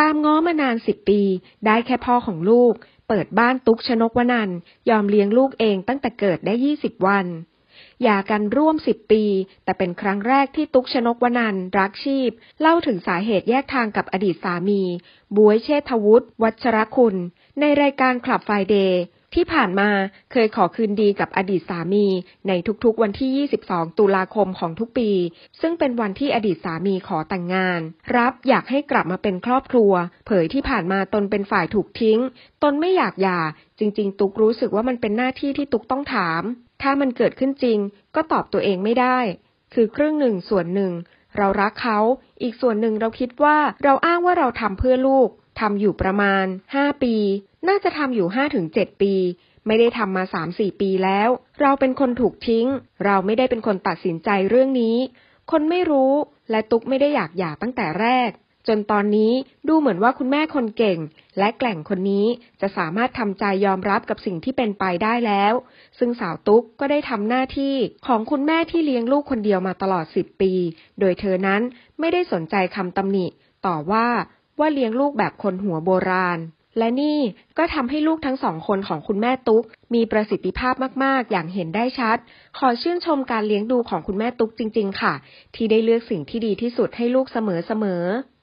ตามง้อมานานสิบปี ได้แค่พ่อของลูก เปิดบ้านตุ๊กชนกวนันยอมเลี้ยงลูกเองตั้งแต่เกิดได้ยี่สิบวัน อย่ากันร่วมสิบปี แต่เป็นครั้งแรกที่ตุ๊กชนกวนันรักชีพ เล่าถึงสาเหตุแยกทางกับอดีตสามี บวยเชษฐวุฒิวัชรคุณ ในรายการคลับไฟเดย์ที่ผ่านมาเคยขอคืนดีกับอดีตสามีในทุกๆวันที่ 22 ตุลาคมของทุกปี ซึ่งเป็นวันที่อดีตสามีขอแต่งงาน รับอยากให้กลับมาเป็นครอบครัว เผยที่ผ่านมาตนเป็นฝ่ายถูกทิ้ง ตนไม่อยากหย่า จริงๆ ตุกรู้สึกว่ามันเป็นหน้าที่ที่ตุกต้องถาม ถ้ามันเกิดขึ้นจริงก็ตอบตัวเองไม่ได้ คือครึ่งหนึ่งส่วนหนึ่งเรารักเขา อีกส่วนหนึ่งเราคิดว่าเราอ้างว่าเราทำเพื่อลูกทำอยู่ประมาณห้าปี น่าจะทำอยู่ห้าถึงเจ็ดปี ไม่ได้ทำมาสามสี่ปีแล้ว เราเป็นคนถูกทิ้ง เราไม่ได้เป็นคนตัดสินใจเรื่องนี้ คนไม่รู้ และตุ๊กไม่ได้อยากหย่าตั้งแต่แรก จนตอนนี้ดูเหมือนว่าคุณแม่คนเก่งและแกล่งคนนี้จะสามารถทำใจยอมรับกับสิ่งที่เป็นไปได้แล้ว ซึ่งสาวตุ๊กก็ได้ทำหน้าที่ของคุณแม่ที่เลี้ยงลูกคนเดียวมาตลอดสิบปี โดยเธอนั้นไม่ได้สนใจคำตำหนิ ต่อว่าว่าเลี้ยงลูกแบบคนหัวโบราณ และนี่ก็ทำให้ลูกทั้งสองคนของคุณแม่ตุ๊ก มีประสิทธิภาพมาก ๆ อย่างเห็นได้ชัด ขอชื่นชมการเลี้ยงดูของคุณแม่ตุ๊กจริง ๆ ค่ะ ที่ได้เลือกสิ่งที่ดีที่สุดให้ลูกเสมอ ๆ